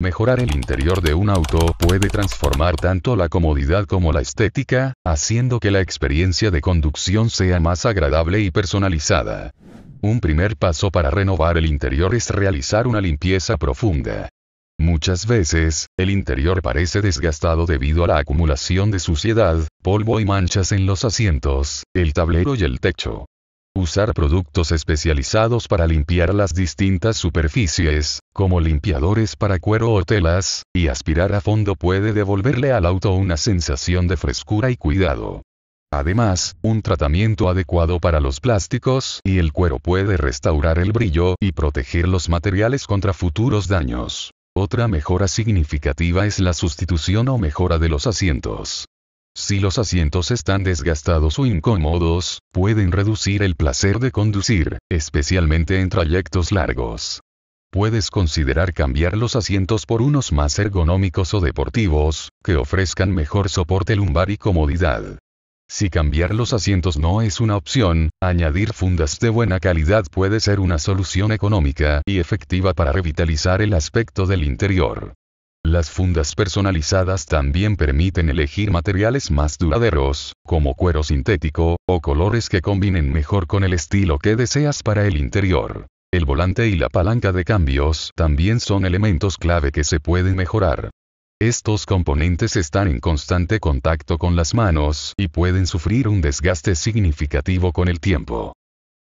Mejorar el interior de un auto puede transformar tanto la comodidad como la estética, haciendo que la experiencia de conducción sea más agradable y personalizada. Un primer paso para renovar el interior es realizar una limpieza profunda. Muchas veces, el interior parece desgastado debido a la acumulación de suciedad, polvo y manchas en los asientos, el tablero y el techo. Usar productos especializados para limpiar las distintas superficies, como limpiadores para cuero o telas, y aspirar a fondo puede devolverle al auto una sensación de frescura y cuidado. Además, un tratamiento adecuado para los plásticos y el cuero puede restaurar el brillo y proteger los materiales contra futuros daños. Otra mejora significativa es la sustitución o mejora de los asientos. Si los asientos están desgastados o incómodos, pueden reducir el placer de conducir, especialmente en trayectos largos. Puedes considerar cambiar los asientos por unos más ergonómicos o deportivos, que ofrezcan mejor soporte lumbar y comodidad. Si cambiar los asientos no es una opción, añadir fundas de buena calidad puede ser una solución económica y efectiva para revitalizar el aspecto del interior. Las fundas personalizadas también permiten elegir materiales más duraderos, como cuero sintético, o colores que combinen mejor con el estilo que deseas para el interior. El volante y la palanca de cambios también son elementos clave que se pueden mejorar. Estos componentes están en constante contacto con las manos y pueden sufrir un desgaste significativo con el tiempo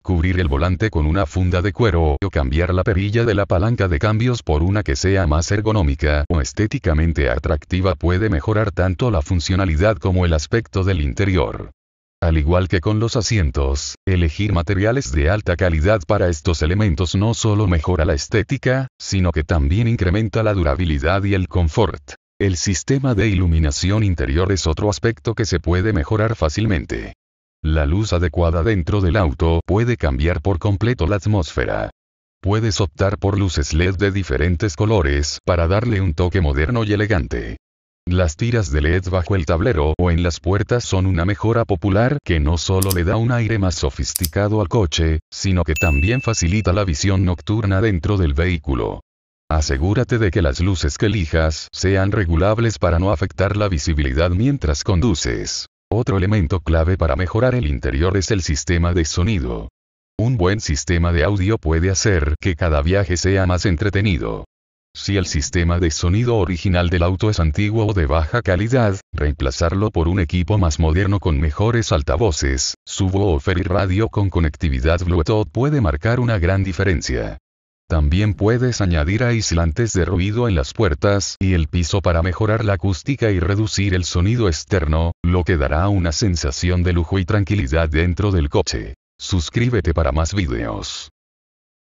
cubrir el volante con una funda de cuero o cambiar la perilla de la palanca de cambios por una que sea más ergonómica o estéticamente atractiva puede mejorar tanto la funcionalidad como el aspecto del interior. Al igual que con los asientos, elegir materiales de alta calidad para estos elementos no solo mejora la estética, sino que también incrementa la durabilidad y el confort. El sistema de iluminación interior es otro aspecto que se puede mejorar fácilmente. La luz adecuada dentro del auto puede cambiar por completo la atmósfera. Puedes optar por luces LED de diferentes colores para darle un toque moderno y elegante. Las tiras de LED bajo el tablero o en las puertas son una mejora popular que no solo le da un aire más sofisticado al coche, sino que también facilita la visión nocturna dentro del vehículo. Asegúrate de que las luces que elijas sean regulables para no afectar la visibilidad mientras conduces. Otro elemento clave para mejorar el interior es el sistema de sonido. Un buen sistema de audio puede hacer que cada viaje sea más entretenido. Si el sistema de sonido original del auto es antiguo o de baja calidad, reemplazarlo por un equipo más moderno con mejores altavoces, subwoofer y radio con conectividad Bluetooth puede marcar una gran diferencia. También puedes añadir aislantes de ruido en las puertas y el piso para mejorar la acústica y reducir el sonido externo, lo que dará una sensación de lujo y tranquilidad dentro del coche. Suscríbete para más videos.